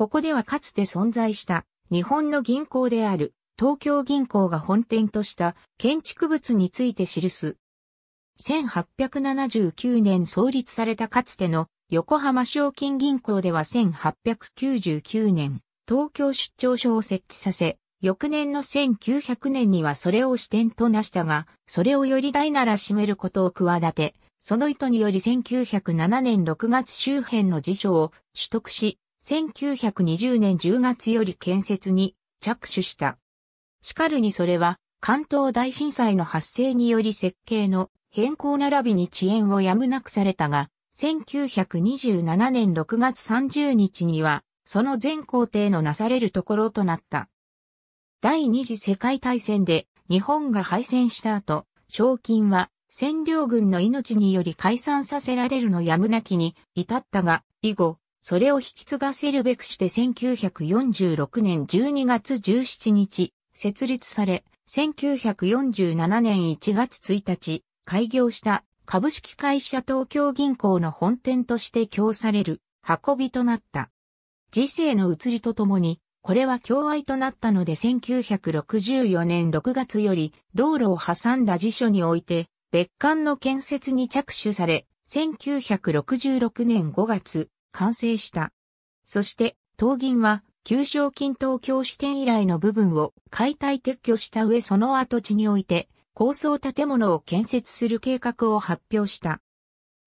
ここではかつて存在した日本の銀行である東京銀行が本店とした建築物について記す。1879年創立されたかつての横浜賞金銀行では1899年東京出張所を設置させ、翌年の1900年にはそれを支店となしたが、それをより大なら占めることを企て、その意図により1907年6月周辺の辞書を取得し、1920年10月より建設に着手した。しかるにそれは関東大震災の発生により設計の変更並びに遅延をやむなくされたが、1927年6月30日には、その全工程のなされるところとなった。第二次世界大戦で日本が敗戦した後、賞金は占領軍の命により解散させられるのやむなきに至ったが、以後、それを引き継がせるべくして1946年12月17日、設立され、1947年1月1日、開業した株式会社東京銀行の本店として供される運びとなった。時世の移りとともに、これは共愛となったので1964年6月より道路を挟んだ辞書において別館の建設に着手され、1966年5月、完成した。そして、東銀は、旧賞金東京支店以来の部分を解体撤去した上その跡地において、高層建物を建設する計画を発表した。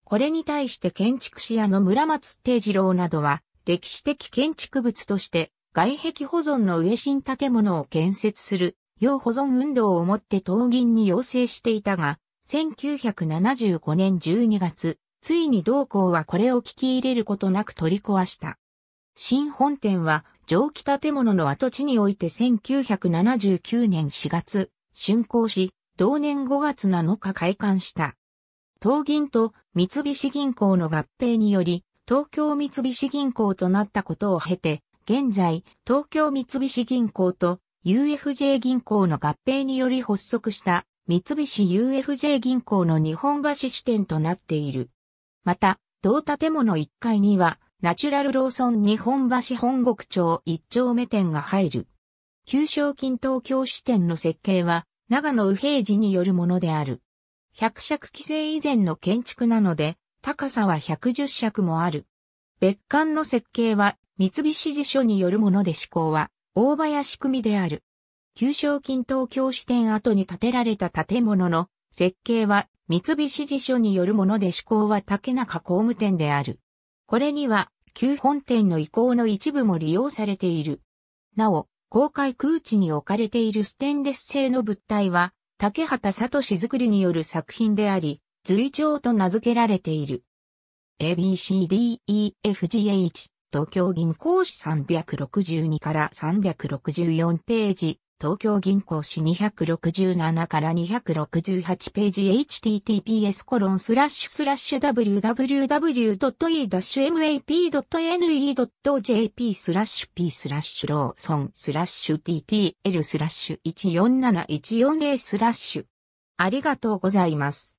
これに対して建築士屋の村松定次郎などは、歴史的建築物として、外壁保存の上新建物を建設する、要保存運動をもって東銀に要請していたが、1975年12月、ついに同校はこれを聞き入れることなく取り壊した。新本店は蒸気建物の跡地において1979年4月、竣工し、同年5月7日開館した。東銀と三菱銀行の合併により、東京三菱銀行となったことを経て、現在、東京三菱銀行と UFJ 銀行の合併により発足した三菱 UFJ 銀行の日本橋支店となっている。また、同建物1階には、ナチュラルローソン日本橋本国町1丁目店が入る。旧賞金東京支店の設計は、長野右平寺によるものである。百尺規制以前の建築なので、高さは110尺もある。別館の設計は、三菱地所によるもので施工は、大林組である。旧賞金東京支店跡に建てられた建物の設計は三菱地所によるもので思考は竹中工務店である。これには旧本店の移行の一部も利用されている。なお、公開空地に置かれているステンレス製の物体は、竹畑里志作りによる作品であり、随調と名付けられている。ABCDEFGH 東京銀行紙362から364ページ東京銀行誌267から268ページ https コロンスラッシュスラッシュ www.e-map.ne.jp スラッシュ p スラッシュローソンスラッシュ ttl スラッシュ1 4 7 1 4 a スラッシュありがとうございます。